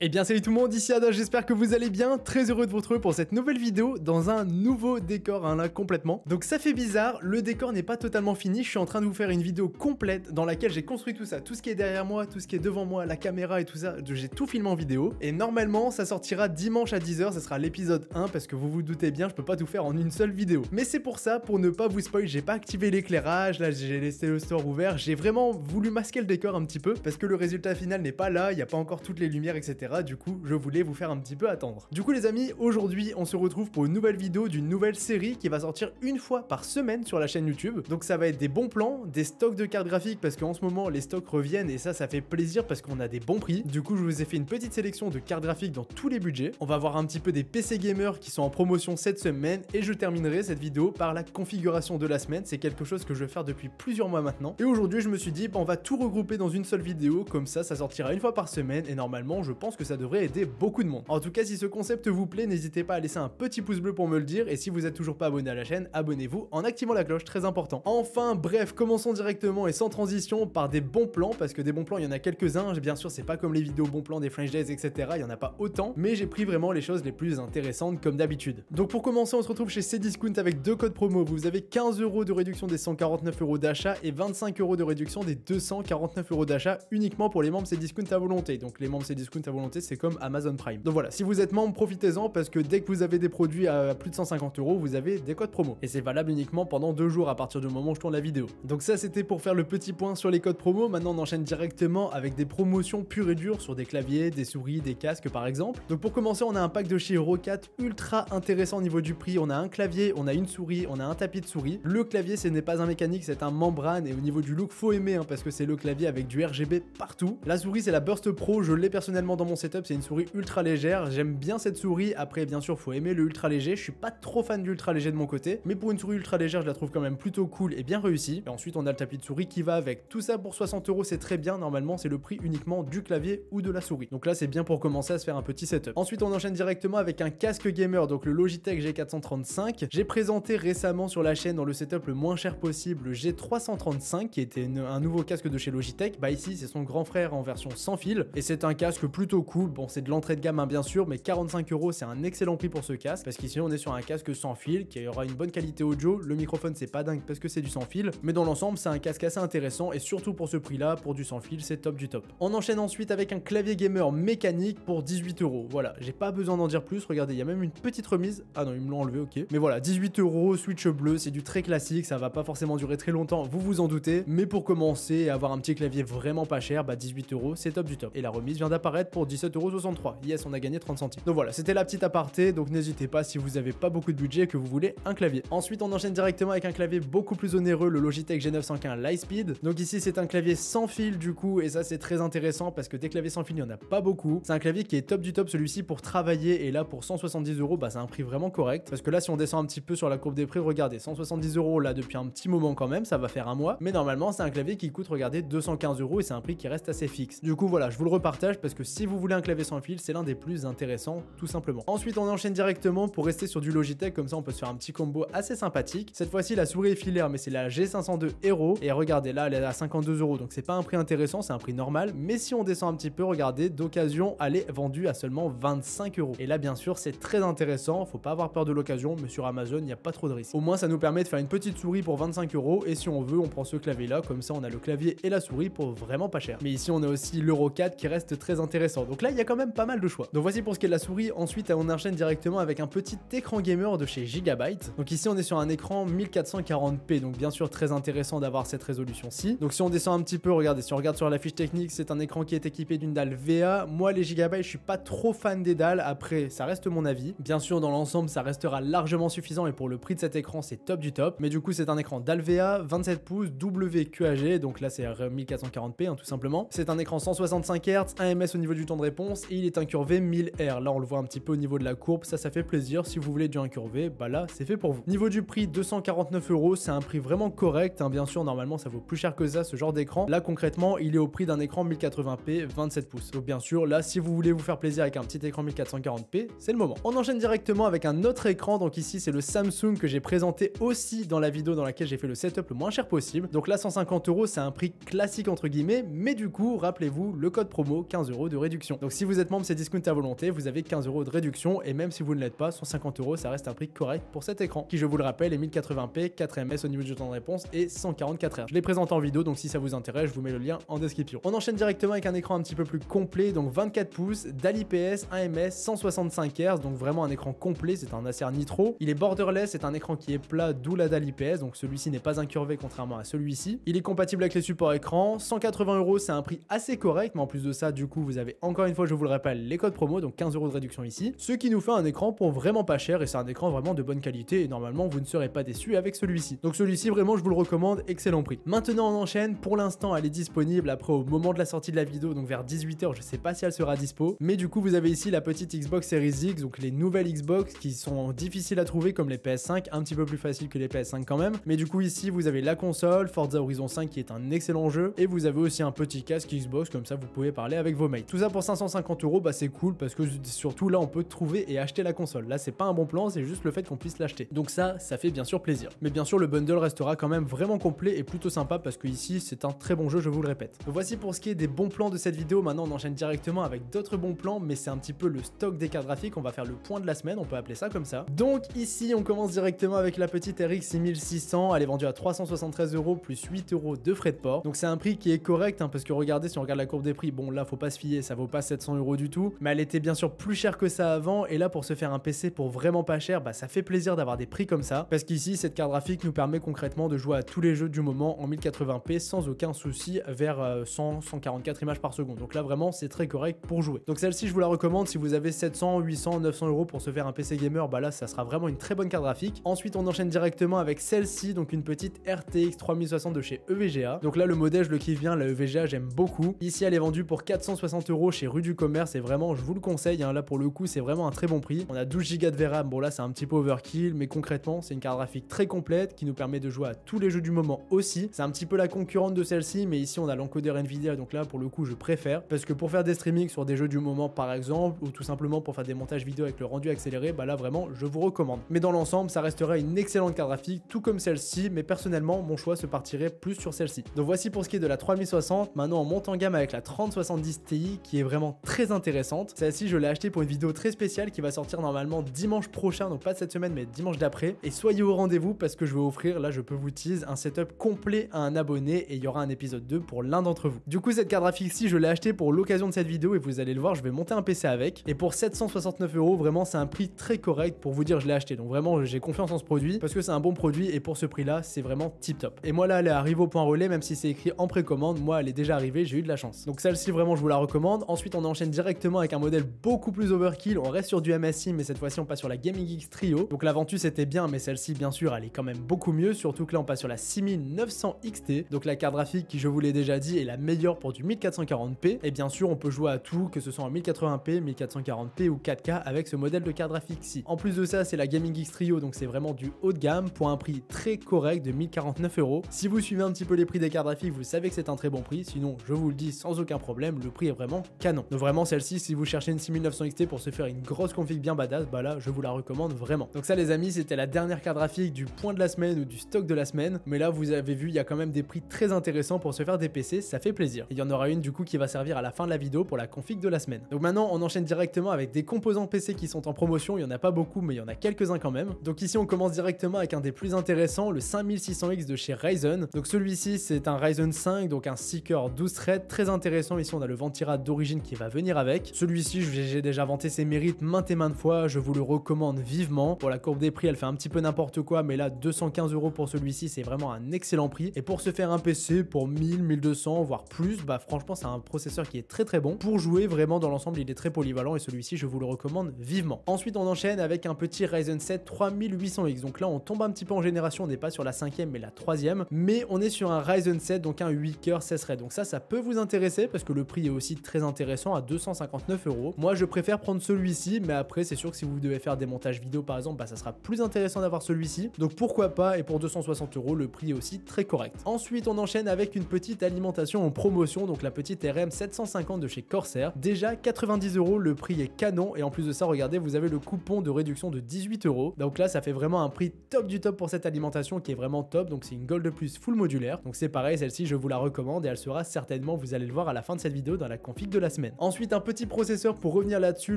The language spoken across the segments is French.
Eh bien salut tout le monde, ici Ada, j'espère que vous allez bien, très heureux de vous retrouver pour cette nouvelle vidéo dans un nouveau décor, hein, là complètement. Donc ça fait bizarre, le décor n'est pas totalement fini, je suis en train de vous faire une vidéo complète dans laquelle j'ai construit tout ça, tout ce qui est derrière moi, tout ce qui est devant moi, la caméra et tout ça, j'ai tout filmé en vidéo. Et normalement ça sortira dimanche à 10h, ça sera l'épisode 1 parce que vous vous doutez bien, je peux pas tout faire en une seule vidéo. Mais c'est pour ça, pour ne pas vous spoil, j'ai pas activé l'éclairage, là j'ai laissé le store ouvert, j'ai vraiment voulu masquer le décor un petit peu parce que le résultat final n'est pas là, il n'y a pas encore toutes les lumières, etc. Du coup, je voulais vous faire un petit peu attendre. Du coup, les amis, aujourd'hui, on se retrouve pour une nouvelle vidéo d'une nouvelle série qui va sortir une fois par semaine sur la chaîne YouTube. Donc, ça va être des bons plans, des stocks de cartes graphiques parce qu'en ce moment, les stocks reviennent et ça, ça fait plaisir parce qu'on a des bons prix. Du coup, je vous ai fait une petite sélection de cartes graphiques dans tous les budgets. On va voir un petit peu des PC gamers qui sont en promotion cette semaine et je terminerai cette vidéo par la configuration de la semaine. C'est quelque chose que je vais faire depuis plusieurs mois maintenant. Et aujourd'hui, je me suis dit, on va tout regrouper dans une seule vidéo. Comme ça, ça sortira une fois par semaine et normalement, je pense que ça devrait aider beaucoup de monde. En tout cas, si ce concept vous plaît, n'hésitez pas à laisser un petit pouce bleu pour me le dire, et si vous n'êtes toujours pas abonné à la chaîne, abonnez-vous en activant la cloche, très important. Enfin, bref, commençons directement et sans transition par des bons plans, parce que des bons plans, il y en a quelques-uns, bien sûr, c'est pas comme les vidéos bons plans des French Days, etc., il y en a pas autant, mais j'ai pris vraiment les choses les plus intéressantes comme d'habitude. Donc pour commencer, on se retrouve chez Cdiscount avec deux codes promo, vous avez 15 euros de réduction des 149 euros d'achat et 25 euros de réduction des 249 euros d'achat uniquement pour les membres Cdiscount à volonté, donc les membres Cdiscount à volonté c'est comme Amazon Prime. Donc voilà, si vous êtes membre, profitez-en parce que dès que vous avez des produits à plus de 150 euros, vous avez des codes promo. Et c'est valable uniquement pendant deux jours à partir du moment où je tourne la vidéo. Donc ça, c'était pour faire le petit point sur les codes promo. Maintenant, on enchaîne directement avec des promotions pures et dures sur des claviers, des souris, des casques par exemple. Donc pour commencer, on a un pack de chez Hero 4 ultra intéressant au niveau du prix. On a un clavier, on a une souris, on a un tapis de souris. Le clavier, ce n'est pas un mécanique, c'est un membrane. Et au niveau du look, faut aimer hein, parce que c'est le clavier avec du RGB partout. La souris, c'est la Burst Pro. Je l'ai personnellement dans mon setup, c'est une souris ultra légère. J'aime bien cette souris. Après, bien sûr, faut aimer le ultra léger. Je suis pas trop fan du ultra léger de mon côté, mais pour une souris ultra légère, je la trouve quand même plutôt cool et bien réussie. Et ensuite, on a le tapis de souris qui va avec. Tout ça pour 60 euros, c'est très bien. Normalement, c'est le prix uniquement du clavier ou de la souris. Donc là, c'est bien pour commencer à se faire un petit setup. Ensuite, on enchaîne directement avec un casque gamer, donc le Logitech G435. J'ai présenté récemment sur la chaîne dans le setup le moins cher possible le G335, qui était un nouveau casque de chez Logitech. Bah ici, c'est son grand frère en version sans fil, et c'est un casque plutôt Bon, c'est de l'entrée de gamme, hein, bien sûr, mais 45 euros, c'est un excellent prix pour ce casque parce qu'ici, on est sur un casque sans fil qui aura une bonne qualité audio. Le microphone, c'est pas dingue parce que c'est du sans fil, mais dans l'ensemble, c'est un casque assez intéressant et surtout pour ce prix-là, pour du sans fil, c'est top du top. On enchaîne ensuite avec un clavier gamer mécanique pour 18 euros. Voilà, j'ai pas besoin d'en dire plus. Regardez, il y a même une petite remise. Ah non, ils me l'ont enlevé, ok. Mais voilà, 18 euros, Switch bleu, c'est du très classique, ça va pas forcément durer très longtemps, vous vous en doutez. Mais pour commencer et avoir un petit clavier vraiment pas cher, bah 18 euros, c'est top du top. Et la remise vient d'apparaître pour 17,63€. Yes, on a gagné 30 centimes. Donc voilà, c'était la petite aparté, donc n'hésitez pas si vous avez pas beaucoup de budget et que vous voulez un clavier. Ensuite, on enchaîne directement avec un clavier beaucoup plus onéreux, le Logitech g 915 Lightspeed. Donc ici, c'est un clavier sans fil du coup, et ça c'est très intéressant parce que des claviers sans fil, il n'y en a pas beaucoup. C'est un clavier qui est top du top celui-ci pour travailler, et là pour 170 euros, bah c'est un prix vraiment correct. Parce que là, si on descend un petit peu sur la courbe des prix, regardez, 170 euros là depuis un petit moment quand même, ça va faire un mois. Mais normalement, c'est un clavier qui coûte, regardez, 215 euros et c'est un prix qui reste assez fixe. Du coup, voilà, je vous le repartage parce que si vous vous voulez un clavier sans fil, c'est l'un des plus intéressants tout simplement. Ensuite, on enchaîne directement pour rester sur du Logitech, comme ça on peut se faire un petit combo assez sympathique. Cette fois-ci, la souris est filaire, mais c'est la G502 Hero. Et regardez là, elle est à 52 euros, donc c'est pas un prix intéressant, c'est un prix normal. Mais si on descend un petit peu, regardez, d'occasion, elle est vendue à seulement 25 euros. Et là, bien sûr, c'est très intéressant, faut pas avoir peur de l'occasion, mais sur Amazon, il n'y a pas trop de risques. Au moins, ça nous permet de faire une petite souris pour 25 euros, et si on veut, on prend ce clavier là, comme ça on a le clavier et la souris pour vraiment pas cher. Mais ici, on a aussi l'Euro 4 qui reste très intéressant. Donc là, il y a quand même pas mal de choix. Donc voici pour ce qui est de la souris. Ensuite, on enchaîne directement avec un petit écran gamer de chez Gigabyte. Donc ici, on est sur un écran 1440p. Donc bien sûr, très intéressant d'avoir cette résolution-ci. Donc si on descend un petit peu, regardez, si on regarde sur la fiche technique, c'est un écran qui est équipé d'une dalle VA. Moi, les Gigabyte, je suis pas trop fan des dalles. Après, ça reste mon avis. Bien sûr, dans l'ensemble, ça restera largement suffisant et pour le prix de cet écran, c'est top du top. Mais du coup, c'est un écran dalle VA, 27 pouces, WQAG. Donc là, c'est 1440p, hein, tout simplement. C'est un écran 165 Hz, 1 ms au niveau du temps réponse et il est incurvé 1000R. Là, on le voit un petit peu au niveau de la courbe, ça, ça fait plaisir. Si vous voulez du incurvé, bah là, c'est fait pour vous. Niveau du prix, 249 euros, c'est un prix vraiment correct. Hein. Bien sûr, normalement, ça vaut plus cher que ça, ce genre d'écran. Là, concrètement, il est au prix d'un écran 1080p 27 pouces. Donc, bien sûr, là, si vous voulez vous faire plaisir avec un petit écran 1440p, c'est le moment. On enchaîne directement avec un autre écran. Donc, ici, c'est le Samsung que j'ai présenté aussi dans la vidéo dans laquelle j'ai fait le setup le moins cher possible. Donc, là, 150 euros, c'est un prix classique entre guillemets, mais du coup, rappelez-vous le code promo 15 euros de réduction. Donc si vous êtes membre, c'est discount à volonté, vous avez 15 euros de réduction et même si vous ne l'êtes pas, 150 euros, ça reste un prix correct pour cet écran qui, je vous le rappelle, est 1080p, 4ms au niveau du temps de réponse et 144 Hz. Je l'ai présenté en vidéo, donc si ça vous intéresse, je vous mets le lien en description. On enchaîne directement avec un écran un petit peu plus complet, donc 24 pouces, DAL IPS, 1ms, 165 Hz, donc vraiment un écran complet, c'est un Acer Nitro. Il est borderless, c'est un écran qui est plat, d'où la DAL IPS, donc celui-ci n'est pas incurvé contrairement à celui-ci. Il est compatible avec les supports écran, 180 euros, c'est un prix assez correct, mais en plus de ça, du coup, vous avez encore encore une fois, je vous le rappelle, les codes promo, donc 15 euros de réduction ici, ce qui nous fait un écran pour vraiment pas cher et c'est un écran vraiment de bonne qualité et normalement vous ne serez pas déçu avec celui-ci. Donc celui-ci vraiment je vous le recommande, excellent prix. Maintenant on enchaîne, pour l'instant elle est disponible après au moment de la sortie de la vidéo, donc vers 18h, je sais pas si elle sera dispo, mais du coup vous avez ici la petite Xbox Series X, donc les nouvelles Xbox qui sont difficiles à trouver comme les PS5, un petit peu plus facile que les PS5 quand même, mais du coup ici vous avez la console, Forza Horizon 5 qui est un excellent jeu et vous avez aussi un petit casque Xbox comme ça vous pouvez parler avec vos mates Tout ça pour 550 euros, bah c'est cool parce que surtout là on peut trouver et acheter la console. Là c'est pas un bon plan, c'est juste le fait qu'on puisse l'acheter. Donc ça, ça fait bien sûr plaisir. Mais bien sûr le bundle restera quand même vraiment complet et plutôt sympa parce que ici c'est un très bon jeu, je vous le répète. Voici pour ce qui est des bons plans de cette vidéo. Maintenant on enchaîne directement avec d'autres bons plans, mais c'est un petit peu le stock des cartes graphiques. On va faire le point de la semaine, on peut appeler ça comme ça. Donc ici on commence directement avec la petite RX 6600. Elle est vendue à 373 euros plus 8 euros de frais de port. Donc c'est un prix qui est correct hein, parce que regardez si on regarde la courbe des prix, bon là faut pas se fier, ça vaut pas 700 euros du tout, mais elle était bien sûr plus chère que ça avant, et là pour se faire un PC pour vraiment pas cher, bah ça fait plaisir d'avoir des prix comme ça, parce qu'ici cette carte graphique nous permet concrètement de jouer à tous les jeux du moment en 1080p sans aucun souci vers 100, euh, 144 images par seconde. Donc là vraiment c'est très correct pour jouer. Donc celle-ci je vous la recommande si vous avez 700, 800, 900 euros pour se faire un PC gamer, bah là ça sera vraiment une très bonne carte graphique. Ensuite on enchaîne directement avec celle-ci, donc une petite RTX 3060 de chez EVGA. Donc là le modèle je le kiffe bien, la EVGA j'aime beaucoup. Ici elle est vendue pour 460 euros chez Rue du Commerce et vraiment je vous le conseille, hein, là pour le coup c'est vraiment un très bon prix. On a 12 gigas de VRAM, bon là c'est un petit peu overkill mais concrètement c'est une carte graphique très complète qui nous permet de jouer à tous les jeux du moment aussi. C'est un petit peu la concurrente de celle-ci mais ici on a l'encodeur Nvidia donc là pour le coup je préfère parce que pour faire des streamings sur des jeux du moment par exemple ou tout simplement pour faire des montages vidéo avec le rendu accéléré bah là vraiment je vous recommande. Mais dans l'ensemble ça restera une excellente carte graphique tout comme celle-ci mais personnellement mon choix se partirait plus sur celle-ci. Donc voici pour ce qui est de la 3060, maintenant on monte en gamme avec la 3070 Ti qui est vraiment très intéressante. Celle-ci, je l'ai achetée pour une vidéo très spéciale qui va sortir normalement dimanche prochain, donc pas cette semaine, mais dimanche d'après. Et soyez au rendez-vous parce que je vais offrir, là je peux vous tease, un setup complet à un abonné et il y aura un épisode 2 pour l'un d'entre vous. Du coup, cette carte graphique-ci, je l'ai achetée pour l'occasion de cette vidéo et vous allez le voir, je vais monter un PC avec. Et pour 769 euros, vraiment, c'est un prix très correct pour vous dire je l'ai acheté. Donc vraiment, j'ai confiance en ce produit parce que c'est un bon produit et pour ce prix-là, c'est vraiment tip top. Et moi là, elle arrive au point relais, même si c'est écrit en précommande, moi elle est déjà arrivée, j'ai eu de la chance. Donc celle-ci, vraiment, je vous la recommande. Ensuite, on enchaîne directement avec un modèle beaucoup plus overkill. On reste sur du MSI, mais cette fois-ci, on passe sur la Gaming X Trio. Donc l'aventure c'était bien, mais celle-ci, bien sûr, elle est quand même beaucoup mieux. Surtout que là, on passe sur la 6900 XT. Donc la carte graphique, qui je vous l'ai déjà dit, est la meilleure pour du 1440p. Et bien sûr, on peut jouer à tout, que ce soit en 1080p, 1440p ou 4K avec ce modèle de carte graphique-ci. En plus de ça, c'est la Gaming X Trio, donc c'est vraiment du haut de gamme pour un prix très correct de 1049 euros. Si vous suivez un petit peu les prix des cartes graphiques, vous savez que c'est un très bon prix. Sinon, je vous le dis sans aucun problème, le prix est vraiment donc vraiment celle-ci, si vous cherchez une 6900 XT pour se faire une grosse config bien badass, bah là je vous la recommande vraiment. Donc ça les amis, c'était la dernière carte graphique du point de la semaine ou du stock de la semaine. Mais là vous avez vu, il y a quand même des prix très intéressants pour se faire des PC, ça fait plaisir. Il y en aura une du coup qui va servir à la fin de la vidéo pour la config de la semaine. Donc maintenant on enchaîne directement avec des composants PC qui sont en promotion, il y en a pas beaucoup mais il y en a quelques-uns quand même. Donc ici on commence directement avec un des plus intéressants, le 5600X de chez Ryzen. Donc celui-ci c'est un Ryzen 5, donc un Seeker 12 threads, très intéressant. Ici on a le Ventira d'origine qui va venir avec. Celui-ci, j'ai déjà vanté ses mérites maintes et maintes fois, je vous le recommande vivement. Pour la courbe des prix, elle fait un petit peu n'importe quoi, mais là, 215 euros pour celui-ci, c'est vraiment un excellent prix. Et pour se faire un PC pour 1000, 1200, voire plus, bah franchement, c'est un processeur qui est très très bon. Pour jouer vraiment dans l'ensemble, il est très polyvalent et celui-ci, je vous le recommande vivement. Ensuite, on enchaîne avec un petit Ryzen 7 3800X. Donc là, on tombe un petit peu en génération, on n'est pas sur la cinquième, mais la troisième. Mais on est sur un Ryzen 7, donc un 8 coeurs 16 serait Donc ça, ça peut vous intéresser parce que le prix est aussi très intéressant à 259 euros. Moi, je préfère prendre celui-ci, mais après, c'est sûr que si vous devez faire des montages vidéo par exemple, bah, ça sera plus intéressant d'avoir celui-ci. Donc pourquoi pas, et pour 260 euros, le prix est aussi très correct. Ensuite, on enchaîne avec une petite alimentation en promotion, donc la petite RM 750 de chez Corsair. Déjà 90 euros, le prix est canon, et en plus de ça, regardez, vous avez le coupon de réduction de 18 euros. Donc là, ça fait vraiment un prix top du top pour cette alimentation qui est vraiment top, donc c'est une Gold Plus full modulaire. Donc c'est pareil, celle-ci, je vous la recommande, et elle sera certainement, vous allez le voir à la fin de cette vidéo, dans la config de la Ensuite, un petit processeur pour revenir là-dessus,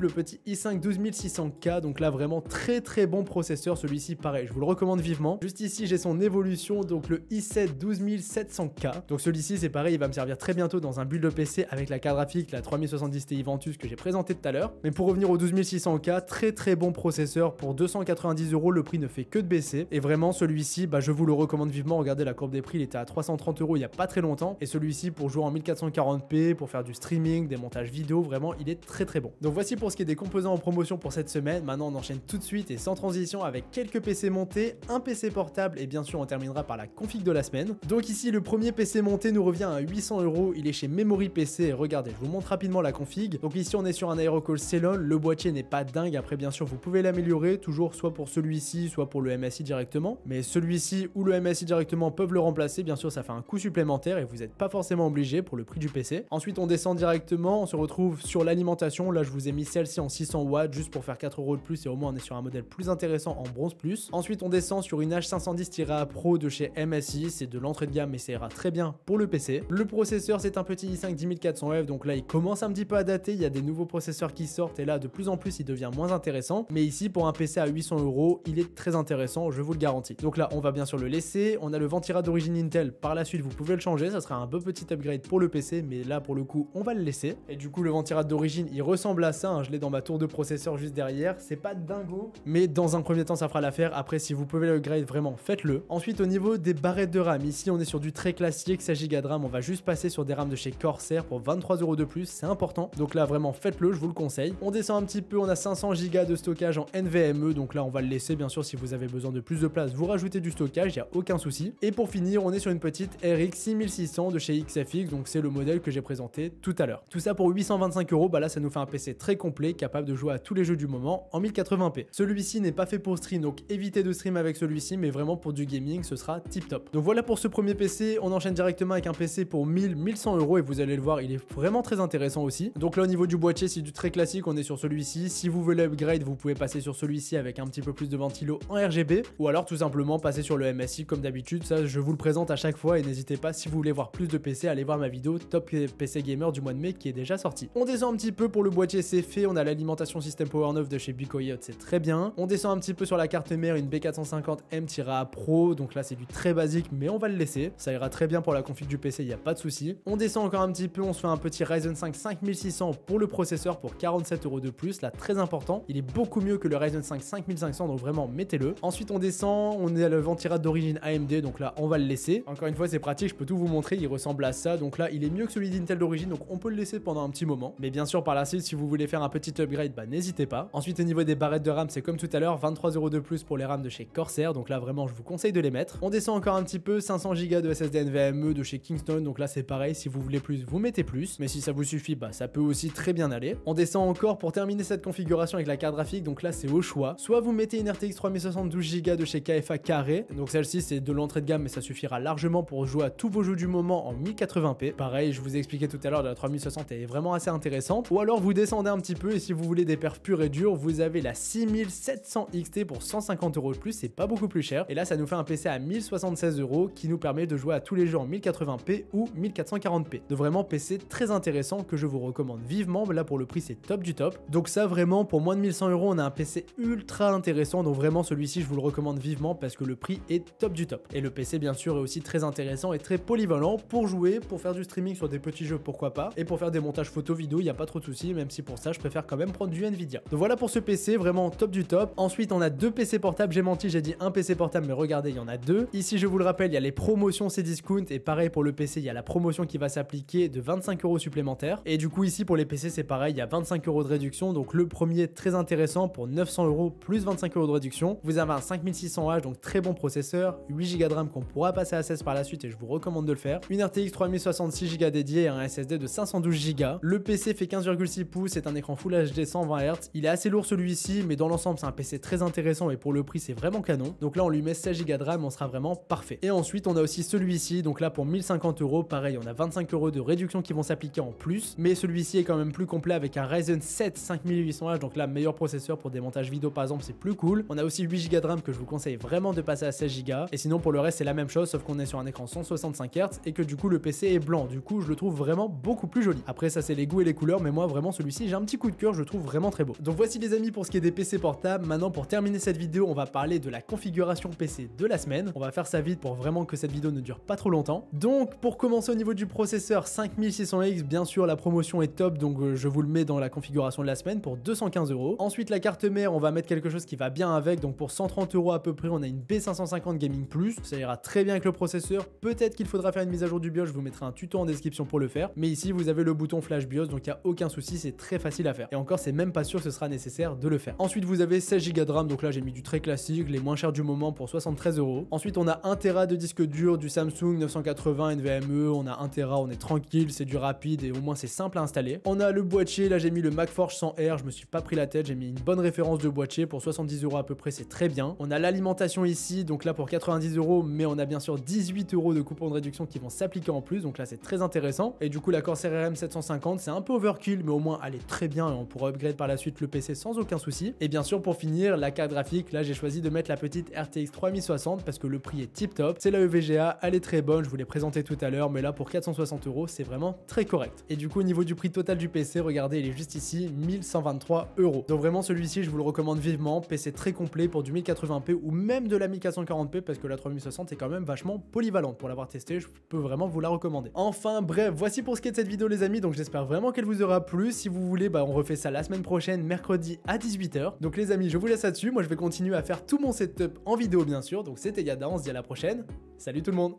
le petit i5 12600K, donc là vraiment très très bon processeur, celui-ci pareil, je vous le recommande vivement. Juste ici, j'ai son évolution, donc le i7 12700K. Donc celui-ci, c'est pareil, il va me servir très bientôt dans un build de PC avec la carte graphique, la 3070 Ti Ventus que j'ai présenté tout à l'heure. Mais pour revenir au 12600K, très très bon processeur pour 290 euros, le prix ne fait que de baisser. Et vraiment, celui-ci, bah, je vous le recommande vivement. Regardez la courbe des prix, il était à 330 euros il n'y a pas très longtemps. Et celui-ci, pour jouer en 1440p, pour faire du streaming, des montages vidéo, vraiment il est très très bon. Donc voici pour ce qui est des composants en promotion pour cette semaine, maintenant on enchaîne tout de suite et sans transition avec quelques PC montés, un PC portable et bien sûr on terminera par la config de la semaine. Donc ici le premier PC monté nous revient à 800 euros, il est chez Memory PC regardez je vous montre rapidement la config. Donc ici on est sur un AeroCall Cylon, le boîtier n'est pas dingue, après bien sûr vous pouvez l'améliorer, toujours soit pour celui-ci, soit pour le MSI directement, mais celui-ci ou le MSI directement peuvent le remplacer, bien sûr ça fait un coût supplémentaire et vous n'êtes pas forcément obligé pour le prix du PC. Ensuite on descend directement on se retrouve sur l'alimentation. Là, je vous ai mis celle-ci en 600 watts juste pour faire 4 euros de plus et au moins on est sur un modèle plus intéressant en bronze plus. Ensuite, on descend sur une H510 Pro de chez MSI. C'est de l'entrée de gamme, mais ça ira très bien pour le PC. Le processeur, c'est un petit i5 10400F, donc là, il commence un petit peu à dater. Il y a des nouveaux processeurs qui sortent et là, de plus en plus, il devient moins intéressant. Mais ici, pour un PC à 800 euros, il est très intéressant, je vous le garantis. Donc là, on va bien sûr le laisser. On a le Ventira d'origine Intel. Par la suite, vous pouvez le changer. Ça sera un peu petit upgrade pour le PC, mais là, pour le coup, on va le laisser. Et du coup, le Ventirad d'origine, il ressemble à ça. Hein. Je l'ai dans ma tour de processeur juste derrière. C'est pas dingo, mais dans un premier temps, ça fera l'affaire. Après, si vous pouvez le vraiment, faites-le. Ensuite, au niveau des barrettes de RAM, ici, on est sur du très classique, 6 Go de RAM. On va juste passer sur des RAM de chez Corsair pour 23 euros de plus. C'est important. Donc là, vraiment, faites-le. Je vous le conseille. On descend un petit peu. On a 500 Go de stockage en NVMe. Donc là, on va le laisser. Bien sûr, si vous avez besoin de plus de place, vous rajoutez du stockage. Il n'y a aucun souci. Et pour finir, on est sur une petite RX 6600 de chez XFX. Donc c'est le modèle que j'ai présenté tout à l'heure. Tout ça pour 825 euros, bah là ça nous fait un PC très complet, capable de jouer à tous les jeux du moment en 1080p. Celui-ci n'est pas fait pour stream, donc évitez de stream avec celui-ci, mais vraiment pour du gaming, ce sera tip top. Donc voilà pour ce premier PC, on enchaîne directement avec un PC pour 1000, 1100 euros, et vous allez le voir, il est vraiment très intéressant aussi. Donc là au niveau du boîtier, c'est du très classique, on est sur celui-ci. Si vous voulez upgrade, vous pouvez passer sur celui-ci avec un petit peu plus de ventilo en RGB, ou alors tout simplement passer sur le MSI comme d'habitude, ça je vous le présente à chaque fois, et n'hésitez pas si vous voulez voir plus de PC, allez voir ma vidéo Top PC Gamer du mois de mai qui est déjà sorti. On descend un petit peu pour le boîtier, c'est fait. On a l'alimentation système Power 9 de chez Bicoyote c'est très bien. On descend un petit peu sur la carte mère, une B450 M-A Pro. Donc là, c'est du très basique, mais on va le laisser. Ça ira très bien pour la config du PC, il n'y a pas de souci. On descend encore un petit peu, on se fait un petit Ryzen 5 5600 pour le processeur pour 47 euros de plus. Là, très important. Il est beaucoup mieux que le Ryzen 5 5500, donc vraiment mettez-le. Ensuite, on descend, on est à le ventirad d'origine AMD, donc là, on va le laisser. Encore une fois, c'est pratique, je peux tout vous montrer. Il ressemble à ça, donc là, il est mieux que celui d'Intel d'origine, donc on peut le laisser pendant dans un petit moment. Mais bien sûr, par la suite, si vous voulez faire un petit upgrade, bah n'hésitez pas. Ensuite, au niveau des barrettes de RAM, c'est comme tout à l'heure, 23 euros de plus pour les RAM de chez Corsair. Donc là, vraiment, je vous conseille de les mettre. On descend encore un petit peu, 500 Go de SSD NVMe de chez Kingston. Donc là, c'est pareil, si vous voulez plus, vous mettez plus. Mais si ça vous suffit, bah ça peut aussi très bien aller. On descend encore pour terminer cette configuration avec la carte graphique. Donc là, c'est au choix. Soit vous mettez une RTX 3072 Go de chez KFA carré. Donc celle-ci, c'est de l'entrée de gamme, mais ça suffira largement pour jouer à tous vos jeux du moment en 1080p. Pareil, je vous expliquais tout à l'heure de la 3060 vraiment assez intéressant. Ou alors vous descendez un petit peu et si vous voulez des perfs purs et durs, vous avez la 6700 XT pour 150 euros de plus, c'est pas beaucoup plus cher. Et là, ça nous fait un PC à 1076 euros qui nous permet de jouer à tous les jeux en 1080p ou 1440p. De vraiment PC très intéressant que je vous recommande vivement. Là, pour le prix, c'est top du top. Donc ça, vraiment, pour moins de 1100 euros, on a un PC ultra intéressant. Donc vraiment, celui-ci, je vous le recommande vivement parce que le prix est top du top. Et le PC, bien sûr, est aussi très intéressant et très polyvalent pour jouer, pour faire du streaming sur des petits jeux, pourquoi pas, et pour faire des montages photo vidéo, il n'y a pas trop de soucis, même si pour ça, je préfère quand même prendre du Nvidia. Donc voilà pour ce PC, vraiment top du top. Ensuite, on a deux PC portables. J'ai menti, j'ai dit un PC portable, mais regardez, il y en a deux. Ici, je vous le rappelle, il y a les promotions Cdiscount et pareil pour le PC, il y a la promotion qui va s'appliquer de 25 euros supplémentaires. Et du coup, ici pour les PC, c'est pareil, il y a 25 euros de réduction. Donc le premier très intéressant pour 900 euros plus 25 euros de réduction. Vous avez un 5600H, donc très bon processeur, 8 Go de RAM qu'on pourra passer à 16 par la suite et je vous recommande de le faire. Une RTX 3066 Go dédiée et un SSD de 512 Go le PC fait 15,6 pouces, c'est un écran Full HD 120 Hz. Il est assez lourd celui-ci, mais dans l'ensemble, c'est un PC très intéressant et pour le prix, c'est vraiment canon. Donc là, on lui met 16 Go de RAM, on sera vraiment parfait. Et ensuite, on a aussi celui-ci, donc là pour 1050 euros, pareil, on a 25 euros de réduction qui vont s'appliquer en plus, mais celui-ci est quand même plus complet avec un Ryzen 7 5800H, donc là, meilleur processeur pour des montages vidéo par exemple, c'est plus cool. On a aussi 8 Go de RAM que je vous conseille vraiment de passer à 16 Go, et sinon pour le reste, c'est la même chose, sauf qu'on est sur un écran 165 Hz et que du coup, le PC est blanc. Du coup, je le trouve vraiment beaucoup plus joli. Après, ça c'est les goûts et les couleurs, mais moi vraiment celui-ci j'ai un petit coup de cœur, je trouve vraiment très beau. Donc voici les amis pour ce qui est des PC portables, maintenant pour terminer cette vidéo on va parler de la configuration PC de la semaine, on va faire ça vite pour vraiment que cette vidéo ne dure pas trop longtemps. Donc pour commencer au niveau du processeur 5600X, bien sûr la promotion est top donc euh, je vous le mets dans la configuration de la semaine pour 215 euros. Ensuite la carte mère on va mettre quelque chose qui va bien avec, donc pour 130 euros à peu près on a une B550 Gaming Plus, ça ira très bien avec le processeur, peut-être qu'il faudra faire une mise à jour du bio je vous mettrai un tuto en description pour le faire, mais ici vous avez le bouton flash BIOS, donc il n'y a aucun souci, c'est très facile à faire. Et encore, c'est même pas sûr que ce sera nécessaire de le faire. Ensuite, vous avez 16 Go de RAM, donc là j'ai mis du très classique, les moins chers du moment pour 73 euros. Ensuite, on a 1 Tera de disque dur, du Samsung 980 NVMe, on a 1 Tera, on est tranquille, c'est du rapide et au moins c'est simple à installer. On a le boîtier, là j'ai mis le MacForge 100R, je me suis pas pris la tête, j'ai mis une bonne référence de boîtier pour 70 euros à peu près, c'est très bien. On a l'alimentation ici, donc là pour 90 euros, mais on a bien sûr 18 euros de coupons de réduction qui vont s'appliquer en plus, donc là c'est très intéressant. Et du coup, la Corsair RM 700 c'est un peu overkill, mais au moins elle est très bien et on pourra upgrade par la suite le PC sans aucun souci. Et bien sûr, pour finir, la carte graphique, là j'ai choisi de mettre la petite RTX 3060 parce que le prix est tip top. C'est la EVGA, elle est très bonne, je vous l'ai présenté tout à l'heure, mais là pour 460 euros, c'est vraiment très correct. Et du coup, au niveau du prix total du PC, regardez, il est juste ici, 1123 euros. Donc vraiment, celui-ci, je vous le recommande vivement. PC très complet pour du 1080p ou même de la 1440p parce que la 3060 est quand même vachement polyvalente. Pour l'avoir testé, je peux vraiment vous la recommander. Enfin, bref, voici pour ce qui est de cette vidéo, les amis. Donc donc j'espère vraiment qu'elle vous aura plu. Si vous voulez, bah, on refait ça la semaine prochaine, mercredi à 18h. Donc les amis, je vous laisse là-dessus. Moi, je vais continuer à faire tout mon setup en vidéo, bien sûr. Donc c'était Yada, on se dit à la prochaine. Salut tout le monde